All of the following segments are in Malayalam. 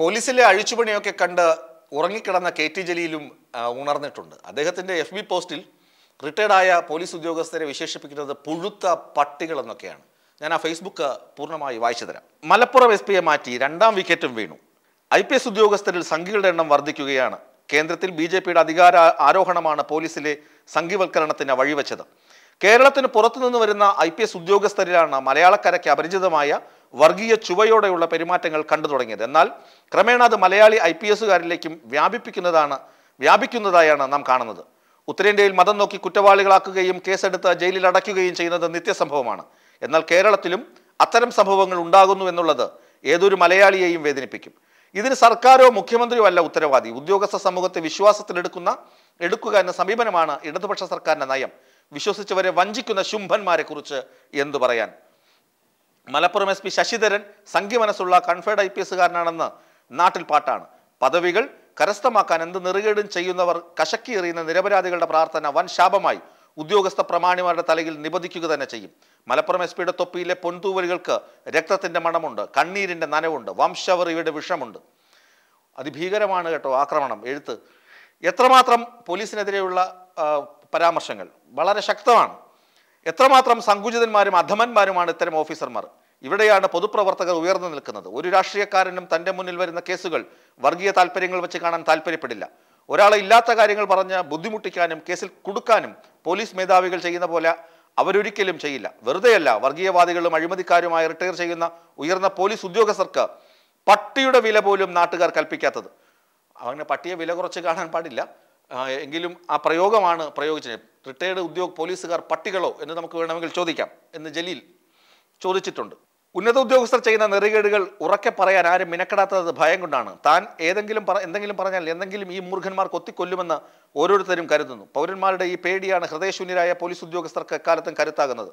പോലീസിലെ അഴിച്ചുപണിയൊക്കെ കണ്ട് ഉറങ്ങിക്കിടന്ന കെ ടി ജലീലും ഉണർന്നിട്ടുണ്ട് അദ്ദേഹത്തിൻ്റെ എഫ് ബി പോസ്റ്റിൽ റിട്ടയർഡായ പോലീസ് ഉദ്യോഗസ്ഥരെ വിശേഷിപ്പിക്കുന്നത് പുഴുത്ത പട്ടികളെന്നൊക്കെയാണ് ഞാൻ ആ ഫേസ്ബുക്ക് പൂർണ്ണമായി വായിച്ചു തരാം മലപ്പുറം എസ് പിയെ മാറ്റി രണ്ടാം വിക്കറ്റും വീണു ഐ പി എസ് ഉദ്യോഗസ്ഥരിൽ സംഘികളുടെ എണ്ണം വർദ്ധിക്കുകയാണ് കേന്ദ്രത്തിൽ ബി ജെ പിയുടെ അധികാര ആരോഹണമാണ് പോലീസിലെ സംഘിവൽക്കരണത്തിന് വഴിവെച്ചത് കേരളത്തിന് പുറത്തുനിന്ന് വരുന്ന ഐ പി എസ് ഉദ്യോഗസ്ഥരിലാണ് മലയാളക്കരയ്ക്ക് അപരിചിതമായ വർഗീയ ചുവയോടെയുള്ള പെരുമാറ്റങ്ങൾ കണ്ടു തുടങ്ങിയത് എന്നാൽ ക്രമേണ അത് മലയാളി ഐ പി എസുകാരിലേക്കും വ്യാപിപ്പിക്കുന്നതാണ് വ്യാപിക്കുന്നതായാണ് നാം കാണുന്നത് ഉത്തരേന്ത്യയിൽ മതം നോക്കി കുറ്റവാളികളാക്കുകയും കേസെടുത്ത് ജയിലിൽ അടയ്ക്കുകയും ചെയ്യുന്നത് നിത്യസംഭവമാണ് എന്നാൽ കേരളത്തിലും അത്തരം സംഭവങ്ങൾ ഉണ്ടാകുന്നു എന്നുള്ളത് ഏതൊരു മലയാളിയെയും വേദനിപ്പിക്കും ഇതിന് സർക്കാരോ മുഖ്യമന്ത്രിയോ അല്ല ഉത്തരവാദി ഉദ്യോഗസ്ഥ സമൂഹത്തെ വിശ്വാസത്തിലെടുക്കുന്ന എടുക്കുക എന്ന സമീപനമാണ് ഇടതുപക്ഷ സർക്കാരിന്റെ നയം വിശ്വസിച്ചവരെ വഞ്ചിക്കുന്ന ശുംഭന്മാരെക്കുറിച്ച് എന്തു പറയാൻ മലപ്പുറം എസ് പി ശശിധരൻ മനസ്സുള്ള കൺഫേഡ് ഐ പി എസുകാരനാണെന്ന് നാട്ടിൽ പാട്ടാണ് പദവികൾ കരസ്ഥമാക്കാൻ എന്ത് നെറുകേടും ചെയ്യുന്നവർ കശക്കി എറിയുന്ന നിരപരാധികളുടെ പ്രാർത്ഥന വൻ ശാപമായി ഉദ്യോഗസ്ഥ പ്രമാണിമാരുടെ തലയിൽ നിബന്ധിക്കുക തന്നെ ചെയ്യും മലപ്പുറം എസ് പിയുടെ തൊപ്പിയിലെ പൊൻതൂവലുകൾക്ക് രക്തത്തിൻ്റെ മണമുണ്ട് കണ്ണീരിൻ്റെ നനവുണ്ട് വംശവറിയുടെ വിഷമുണ്ട് അതിഭീകരമാണ് കേട്ടോ ആക്രമണം എഴുത്ത് എത്രമാത്രം പോലീസിനെതിരെയുള്ള പരാമർശങ്ങൾ വളരെ ശക്തമാണ് എത്രമാത്രം സങ്കുചിതന്മാരും അധമന്മാരുമാണ് ഇത്തരം ഓഫീസർമാർ ഇവിടെയാണ് പൊതുപ്രവർത്തകർ ഉയർന്നു നിൽക്കുന്നത് ഒരു രാഷ്ട്രീയക്കാരനും തൻ്റെ മുന്നിൽ വരുന്ന കേസുകൾ വർഗീയ താല്പര്യങ്ങൾ വെച്ച് കാണാൻ താല്പര്യപ്പെടില്ല ഒരാളെ ഇല്ലാത്ത കാര്യങ്ങൾ പറഞ്ഞ് ബുദ്ധിമുട്ടിക്കാനും കേസിൽ കുടുക്കാനും പോലീസ് മേധാവികൾ ചെയ്യുന്ന പോലെ അവരൊരിക്കലും ചെയ്യില്ല വെറുതെയല്ല വർഗീയവാദികളും അഴിമതിക്കാരുമായി റിട്ടയർ ചെയ്യുന്ന ഉയർന്ന പോലീസ് ഉദ്യോഗസ്ഥർക്ക് പട്ടിയുടെ വില പോലും നാട്ടുകാർ കൽപ്പിക്കാത്തത് അങ്ങനെ പട്ടിയെ വില കുറച്ച് കാണാൻ പാടില്ല എങ്കിലും ആ പ്രയോഗമാണ് പ്രയോഗിച്ചത് റിട്ടയർഡ് ഉദ്യോഗ പോലീസുകാർ പട്ടികളോ എന്ന് നമുക്ക് വേണമെങ്കിൽ ചോദിക്കാം എന്ന് ജലീൽ ചോദിച്ചിട്ടുണ്ട് ഉന്നത ഉദ്യോഗസ്ഥർ ചെയ്യുന്ന നെറികേടുകൾ ഉറക്കെ പറയാൻ ആരും മിനക്കെടാത്തത് ഭയം കൊണ്ടാണ് താൻ ഏതെങ്കിലും പറ എന്തെങ്കിലും പറഞ്ഞാൽ എന്തെങ്കിലും ഈ മൂർഖന്മാർ കൊത്തിക്കൊല്ലുമെന്ന് ഓരോരുത്തരും കരുതുന്നു പൗരന്മാരുടെ ഈ പേടിയാണ് ഹൃദയശൂന്യരായ പോലീസ് ഉദ്യോഗസ്ഥർക്ക് എക്കാലത്തും കരുത്താകുന്നത്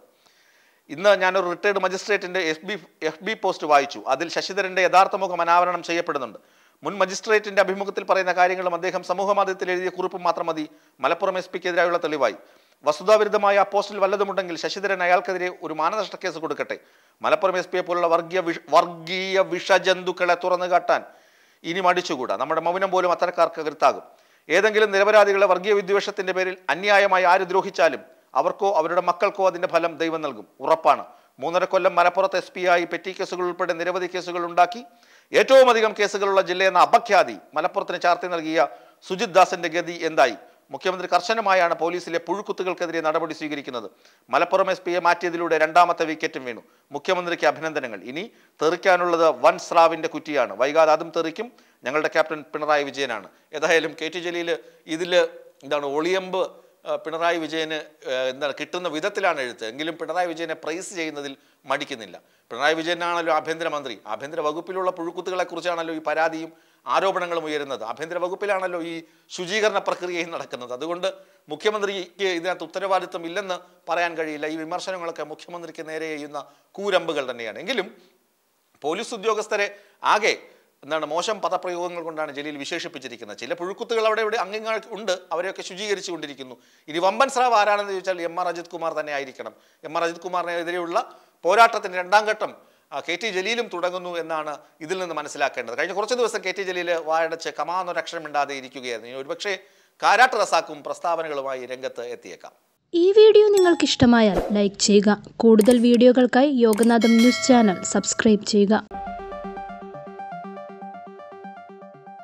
ഇന്ന് ഞാനൊരു റിട്ടയർഡ് മജിസ്ട്രേറ്റിന്റെ F B F B post വായിച്ചു അതിൽ ശശിധരന്റെ യഥാർത്ഥ മുഖം അനാവരണം ചെയ്യപ്പെടുന്നുണ്ട് മുൻ മജിസ്ട്രേറ്റിന്റെ അഭിമുഖത്തിൽ പറയുന്ന കാര്യങ്ങളും അദ്ദേഹം സമൂഹമാധ്യമത്തിൽ എഴുതിയ കുറിപ്പും മാത്രം മതി മലപ്പുറം എസ് പിക്കെതിരായുള്ള തെളിവായി വസ്തുതാവിരുദ്ധമായ അപ്പോസ്റ്റിൽ വല്ലതുമുണ്ടെങ്കിൽ ശശിധരൻ അയാൾക്കെതിരെ ഒരു മാനനഷ്ട കേസ് കൊടുക്കട്ടെ മലപ്പുറം എസ് പിയെ പോലുള്ള വർഗീയ വിഷ വർഗീയ വിഷജന്തുക്കളെ തുറന്നു കാട്ടാൻ ഇനി മടിച്ചുകൂടാ നമ്മുടെ മൗനം പോലും അത്തരക്കാർക്ക് കരുത്താകും ഏതെങ്കിലും നിരപരാധികളെ വർഗീയ വിദ്വേഷത്തിന്റെ പേരിൽ അന്യായമായി ആര് ദ്രോഹിച്ചാലും അവർക്കോ അവരുടെ മക്കൾക്കോ അതിന്റെ ഫലം ദൈവം നൽകും ഉറപ്പാണ് മൂന്നര കൊല്ലം മലപ്പുറത്ത് എസ് പി ആയി പെറ്റി കേസുകൾ ഉൾപ്പെടെ നിരവധി കേസുകൾ ഉണ്ടാക്കി ഏറ്റവും അധികം കേസുകളുള്ള ജില്ലയെന്ന അപഖ്യാതി മലപ്പുറത്തിന് ചാർത്തി നൽകിയ സുജിത് ദാസിന്റെ ഗതി എന്തായി മുഖ്യമന്ത്രി കർശനമായാണ് പോലീസിലെ പുഴുക്കുത്തുകൾക്കെതിരെ നടപടി സ്വീകരിക്കുന്നത് മലപ്പുറം എസ് പിയെ മാറ്റിയതിലൂടെ രണ്ടാമത്തെ വിക്കറ്റും വീണു മുഖ്യമന്ത്രിക്ക് അഭിനന്ദനങ്ങൾ ഇനി തെറിക്കാനുള്ളത് വൻ സ്രാവിന്റെ കുറ്റിയാണ് വൈകാതെ അതും തെറിക്കും ഞങ്ങളുടെ ക്യാപ്റ്റൻ പിണറായി വിജയനാണ് ഏതായാലും കെ ടി ജലീൽ ഇതിൽ എന്താണ് ഒളിയമ്പ് പിണറായി വിജയന് എന്താണ് കിട്ടുന്ന വിധത്തിലാണ് എഴുത്ത് എങ്കിലും പിണറായി വിജയനെ പ്രൈസ് ചെയ്യുന്നതിൽ മടിക്കുന്നില്ല പിണറായി വിജയനാണല്ലോ ആഭ്യന്തരമന്ത്രി ആഭ്യന്തര വകുപ്പിലുള്ള പുഴുക്കുത്തുകളെക്കുറിച്ചാണല്ലോ ഈ പരാതിയും ആരോപണങ്ങളും ഉയരുന്നത് ആഭ്യന്തര വകുപ്പിലാണല്ലോ ഈ ശുചീകരണ പ്രക്രിയയും നടക്കുന്നത് അതുകൊണ്ട് മുഖ്യമന്ത്രിക്ക് ഇതിനകത്ത് ഉത്തരവാദിത്വം ഇല്ലെന്ന് പറയാൻ കഴിയില്ല ഈ വിമർശനങ്ങളൊക്കെ മുഖ്യമന്ത്രിക്ക് നേരെ ചെയ്യുന്ന കൂരമ്പുകൾ തന്നെയാണ് എങ്കിലും പോലീസ് ഉദ്യോഗസ്ഥരെ ആകെ എന്താണ് മോശം പദപ്രയോഗങ്ങൾ കൊണ്ടാണ് ജലീൽ വിശേഷിപ്പിച്ചിരിക്കുന്നത് ചില പുഴുക്കുത്തുകൾ അവിടെ ഇവിടെ അംഗങ്ങൾ ഉണ്ട് അവരെയൊക്കെ ശുചീകരിച്ചു കൊണ്ടിരിക്കുന്നു ഇനി വമ്പൻ സ്രാവ് ആരാണെന്ന് ചോദിച്ചാൽ എം ആർ അജിത് കുമാർ തന്നെ ആയിരിക്കണം എം ആർ അജിത് കുമാറിനെതിരെയുള്ള പോരാട്ടത്തിൻ്റെ രണ്ടാം ഘട്ടം കെ ടി ജലീലും തുടങ്ങുന്നു എന്നാണ് ഇതിൽ നിന്ന് മനസ്സിലാക്കേണ്ടത് കഴിഞ്ഞ കുറച്ച് ദിവസം കെ ടി ജലീൽ വായടച്ച് കമാന്നൊരക്ഷരം ഇണ്ടാതെ ഇരിക്കുകയായിരുന്നു ഇനി ഒരുപക്ഷെ കാരാട്ട് റസാക്കും പ്രസ്താവനകളുമായി രംഗത്ത് എത്തിയേക്കാം ഈ വീഡിയോ നിങ്ങൾക്ക് ഇഷ്ടമായാൽ ലൈക്ക് ചെയ്യുക കൂടുതൽ വീഡിയോകൾക്കായി യോഗനാഥം ന്യൂസ് ചാനൽ സബ്സ്ക്രൈബ് ചെയ്യുക